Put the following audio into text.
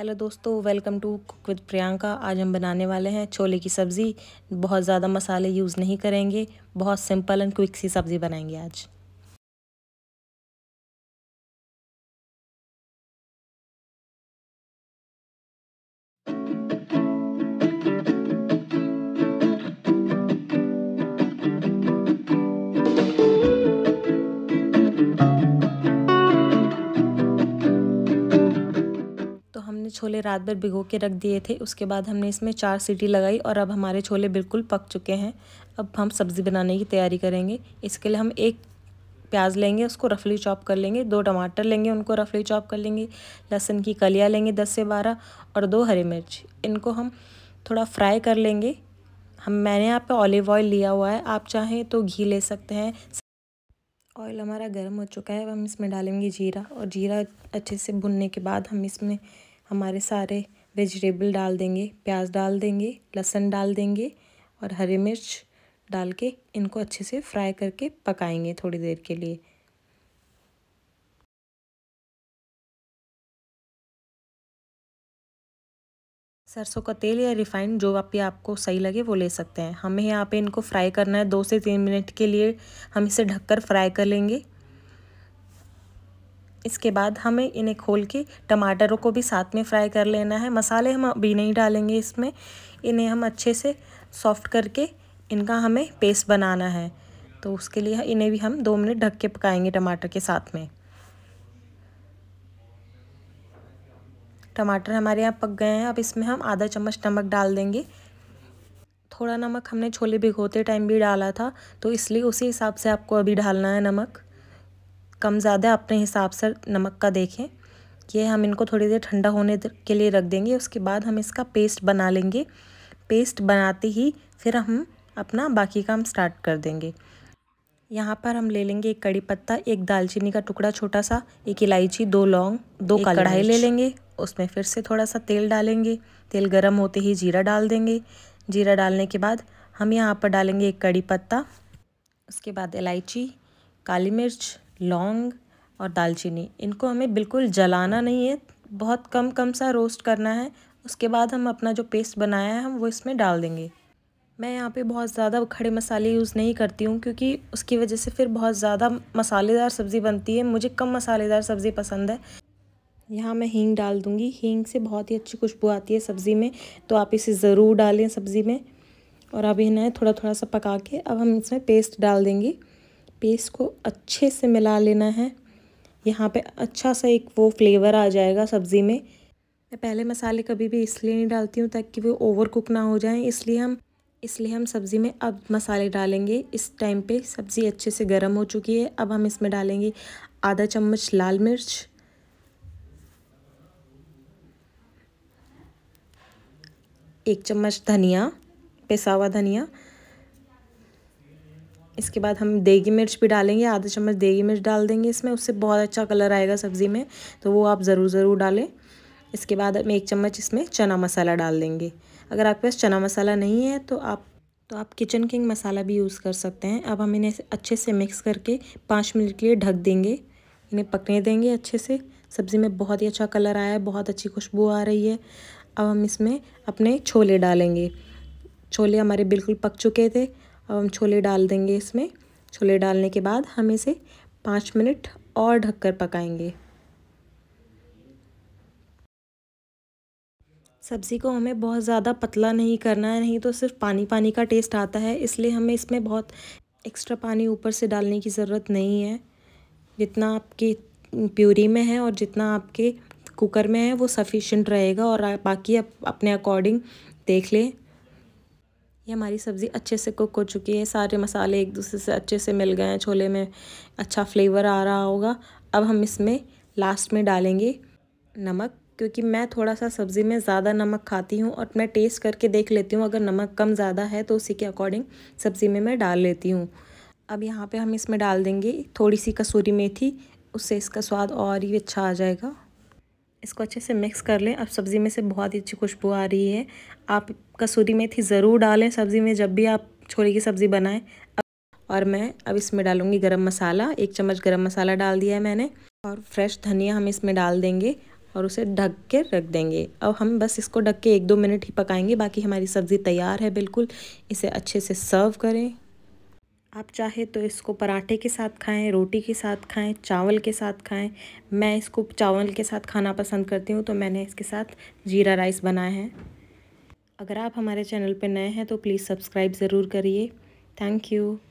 hello दोस्तों welcome to cook with Priyanka आज हम बनाने वाले हैं छोले की सब्ज़ी बहुत ज़्यादा मसाले यूज़ नहीं करेंगे बहुत सिंपल एंड क्विक सी सब्ज़ी बनाएंगे आज छोले रात भर भिगो के रख दिए थे उसके बाद हमने इसमें चार सीटी लगाई और अब हमारे छोले बिल्कुल पक चुके हैं अब हम सब्ज़ी बनाने की तैयारी करेंगे इसके लिए हम एक प्याज लेंगे उसको रफली चॉप कर लेंगे दो टमाटर लेंगे उनको रफली चॉप कर लेंगे लहसुन की कलियाँ लेंगे दस से बारह और दो हरी मिर्च इनको हम थोड़ा फ्राई कर लेंगे हम मैंने यहाँ पे ऑलिव ऑयल लिया हुआ है आप चाहें तो घी ले सकते हैं ऑयल हमारा गर्म हो चुका है अब हम इसमें डालेंगे जीरा और जीरा अच्छे से भुनने के बाद हम इसमें हमारे सारे वेजिटेबल डाल देंगे प्याज डाल देंगे लहसुन डाल देंगे और हरी मिर्च डाल के इनको अच्छे से फ्राई करके पकाएंगे थोड़ी देर के लिए सरसों का तेल या रिफाइंड जो आप आपको सही लगे वो ले सकते हैं हमें यहाँ पे इनको फ्राई करना है दो से तीन मिनट के लिए हम इसे ढककर फ्राई कर लेंगे इसके बाद हमें इन्हें खोल के टमाटरों को भी साथ में फ्राई कर लेना है मसाले हम अभी नहीं डालेंगे इसमें इन्हें हम अच्छे से सॉफ्ट करके इनका हमें पेस्ट बनाना है तो उसके लिए इन्हें भी हम दो मिनट ढक के पकाएंगे टमाटर के साथ में टमाटर हमारे यहाँ पक गए हैं अब इसमें हम आधा चम्मच नमक डाल देंगे थोड़ा नमक हमने छोले भिगोते टाइम भी डाला था तो इसलिए उसी हिसाब से आपको अभी डालना है नमक कम ज़्यादा अपने हिसाब से नमक का देखें ये हम इनको थोड़ी देर ठंडा होने के लिए रख देंगे उसके बाद हम इसका पेस्ट बना लेंगे पेस्ट बनाते ही फिर हम अपना बाकी काम स्टार्ट कर देंगे यहाँ पर हम ले लेंगे एक कड़ी पत्ता एक दालचीनी का टुकड़ा छोटा सा एक इलायची दो लौंग दो कढ़ाई ले लेंगे उसमें फिर से थोड़ा सा तेल डालेंगे तेल गर्म होते ही जीरा डाल देंगे जीरा डालने के बाद हम यहाँ पर डालेंगे एक कड़ी पत्ता उसके बाद इलायची काली मिर्च लौंग और दालचीनी इनको हमें बिल्कुल जलाना नहीं है बहुत कम कम सा रोस्ट करना है उसके बाद हम अपना जो पेस्ट बनाया है हम वो इसमें डाल देंगे मैं यहाँ पे बहुत ज़्यादा खड़े मसाले यूज़ नहीं करती हूँ क्योंकि उसकी वजह से फिर बहुत ज़्यादा मसालेदार सब्ज़ी बनती है मुझे कम मसालेदार सब्ज़ी पसंद है यहाँ मैं हींग डाल दूँगी हींग से बहुत ही अच्छी खुशबू आती है सब्ज़ी में तो आप इसे ज़रूर डालें सब्ज़ी में और अभी इन्हें थोड़ा थोड़ा सा पका के अब हम इसमें पेस्ट डाल देंगे पेस्ट को अच्छे से मिला लेना है यहाँ पे अच्छा सा एक वो फ्लेवर आ जाएगा सब्ज़ी में मैं पहले मसाले कभी भी इसलिए नहीं डालती हूँ ताकि वो ओवर कुक ना हो जाए इसलिए हम इसलिए हम सब्ज़ी में अब मसाले डालेंगे इस टाइम पे सब्ज़ी अच्छे से गर्म हो चुकी है अब हम इसमें डालेंगे आधा चम्मच लाल मिर्च एक चम्मच धनिया पिसा हुआ धनिया इसके बाद हम देगी मिर्च भी डालेंगे आधा चम्मच देगी मिर्च डाल देंगे इसमें उससे बहुत अच्छा कलर आएगा सब्ज़ी में तो वो आप ज़रूर ज़रूर डालें इसके बाद हम एक चम्मच इसमें चना मसाला डाल देंगे अगर आपके पास चना मसाला नहीं है तो आप तो आप किचन किंग मसाला भी यूज़ कर सकते हैं अब हम इन्हें अच्छे से मिक्स करके पाँच मिनट के लिए ढक देंगे इन्हें पकने देंगे अच्छे से सब्ज़ी में बहुत ही अच्छा कलर आया है बहुत अच्छी खुशबू आ रही है अब हम इसमें अपने छोले डालेंगे छोले हमारे बिल्कुल पक चुके थे अब हम छोले डाल देंगे इसमें छोले डालने के बाद हम इसे पाँच मिनट और ढककर पकाएंगे सब्ज़ी को हमें बहुत ज़्यादा पतला नहीं करना है नहीं तो सिर्फ पानी पानी का टेस्ट आता है इसलिए हमें इसमें बहुत एक्स्ट्रा पानी ऊपर से डालने की ज़रूरत नहीं है जितना आपके प्यूरी में है और जितना आपके कुकर में है वो सफिशेंट रहेगा और बाकी आप अपने अकॉर्डिंग देख लें ये हमारी सब्ज़ी अच्छे से कुक हो चुकी है सारे मसाले एक दूसरे से अच्छे से मिल गए हैं छोले में अच्छा फ्लेवर आ रहा होगा अब हम इसमें लास्ट में डालेंगे नमक क्योंकि मैं थोड़ा सा सब्ज़ी में ज़्यादा नमक खाती हूँ और मैं टेस्ट करके देख लेती हूँ अगर नमक कम ज़्यादा है तो उसी के अकॉर्डिंग सब्ज़ी में मैं डाल लेती हूँ अब यहाँ पे हम इसमें डाल देंगे थोड़ी सी कसूरी मेथी उससे इसका स्वाद और ही अच्छा आ जाएगा इसको अच्छे से मिक्स कर लें अब सब्ज़ी में से बहुत ही अच्छी खुशबू आ रही है आप कसूरी मेथी ज़रूर डालें सब्ज़ी में जब भी आप छोले की सब्ज़ी बनाएं और मैं अब इसमें डालूंगी गरम मसाला एक चम्मच गरम मसाला डाल दिया है मैंने और फ्रेश धनिया हम इसमें डाल देंगे और उसे ढक के रख देंगे अब हम बस इसको ढक के एक दो मिनट ही पकाएंगे बाकी हमारी सब्ज़ी तैयार है बिल्कुल इसे अच्छे से सर्व करें आप चाहे तो इसको पराठे के साथ खाएं रोटी के साथ खाएं चावल के साथ खाएं मैं इसको चावल के साथ खाना पसंद करती हूँ तो मैंने इसके साथ जीरा राइस बनाया है अगर आप हमारे चैनल पर नए हैं तो प्लीज़ सब्सक्राइब ज़रूर करिए थैंक यू